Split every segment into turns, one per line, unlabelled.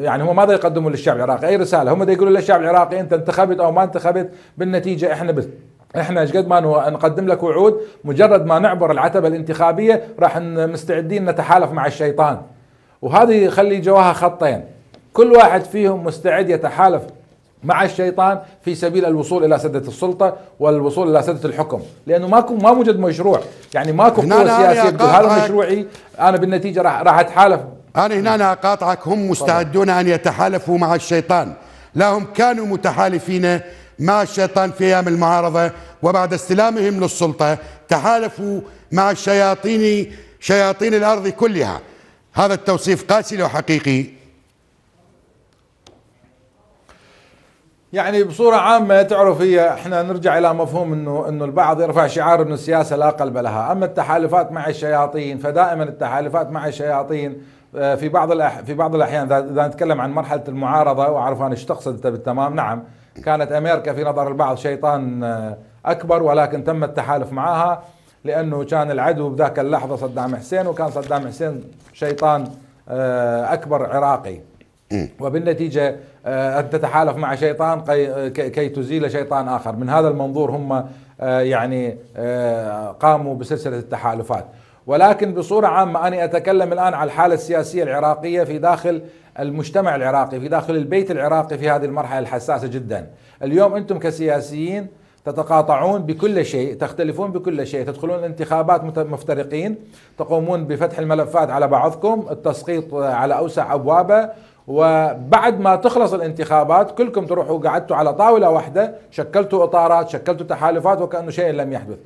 يعني هم ماذا يقدموا للشعب العراقي اي رساله هم يقولوا للشعب العراقي انت انتخبت او ما انتخبت بالنتيجه احنا بس احنا ايش قد ما نقدم لك وعود مجرد ما نعبر العتبه الانتخابيه راح مستعدين نتحالف مع الشيطان وهذه خلي جواها خطين كل واحد فيهم مستعد يتحالف مع الشيطان في سبيل الوصول الى سده السلطه والوصول الى سده الحكم، لانه ماكو ما موجد مشروع، يعني ماكو قوه سياسيه تقول هذا مشروعي انا بالنتيجه راح راح اتحالف
انا هنا أنا اقاطعك هم مستعدون ان يتحالفوا مع الشيطان، لا هم كانوا متحالفين مع الشيطان في ايام المعارضه وبعد استلامهم للسلطه تحالفوا مع الشياطين شياطين الارض كلها هذا التوصيف قاسي وحقيقي يعني بصورة عامة تعرف هي
احنا نرجع إلى مفهوم إنه إنه البعض يرفع شعار إنه السياسة لا قلب لها، أما التحالفات مع الشياطين فدائما التحالفات مع الشياطين آه، في بعض في بعض الأحيان إذا نتكلم عن مرحلة المعارضة وأعرف أنا إيش تقصد أنت بالتمام، نعم كانت أمريكا في نظر البعض شيطان آه، أكبر ولكن تم التحالف معها لأنه كان العدو بذاك اللحظة صدام حسين وكان صدام حسين شيطان آه، أكبر عراقي. وبالنتيجة آه، أن تتحالف مع شيطان كي تزيل شيطان آخر من هذا المنظور هم آه، يعني آه، قاموا بسلسلة التحالفات ولكن بصورة عامة أنا أتكلم الآن على الحالة السياسية العراقية في داخل المجتمع العراقي في داخل البيت العراقي في هذه المرحلة الحساسة جدا اليوم أنتم كسياسيين تتقاطعون بكل شيء تختلفون بكل شيء تدخلون الانتخابات مفترقين تقومون بفتح الملفات على بعضكم التسقيط على أوسع أبوابه وبعد ما تخلص الانتخابات كلكم تروحوا قعدتوا على طاوله واحده شكلتوا اطارات شكلتوا تحالفات وكانه شيء لم يحدث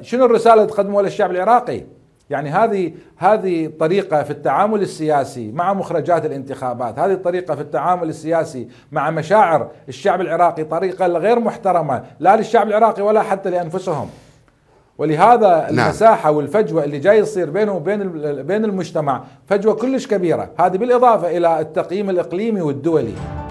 شنو الرساله اللي تقدموها للشعب العراقي يعني هذه هذه طريقة في التعامل السياسي مع مخرجات الانتخابات، هذه الطريقة في التعامل السياسي مع مشاعر الشعب العراقي طريقة غير محترمة لا للشعب العراقي ولا حتى لأنفسهم. ولهذا نعم. المساحة والفجوة اللي جاي يصير بينه وبين بين المجتمع فجوة كلش كبيرة هذه بالإضافة إلى التقييم الإقليمي والدولي